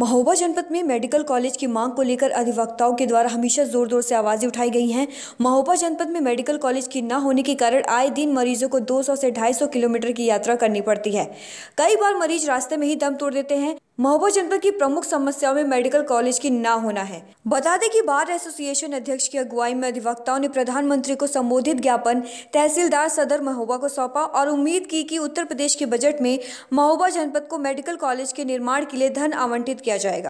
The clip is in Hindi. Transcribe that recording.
महोबा जनपद में मेडिकल कॉलेज की मांग को लेकर अधिवक्ताओं के द्वारा हमेशा जोर जोर से आवाज़ें उठाई गई हैं महोबा जनपद में मेडिकल कॉलेज की न होने के कारण आए दिन मरीजों को 200 से 250 किलोमीटर की यात्रा करनी पड़ती है कई बार मरीज रास्ते में ही दम तोड़ देते हैं महोबा जनपद की प्रमुख समस्याओं में मेडिकल कॉलेज की ना होना है बता दें कि बार एसोसिएशन अध्यक्ष की अगुवाई में अधिवक्ताओं ने प्रधानमंत्री को संबोधित ज्ञापन तहसीलदार सदर महोबा को सौंपा और उम्मीद की कि उत्तर प्रदेश के बजट में महोबा जनपद को मेडिकल कॉलेज के निर्माण के लिए धन आवंटित किया जाएगा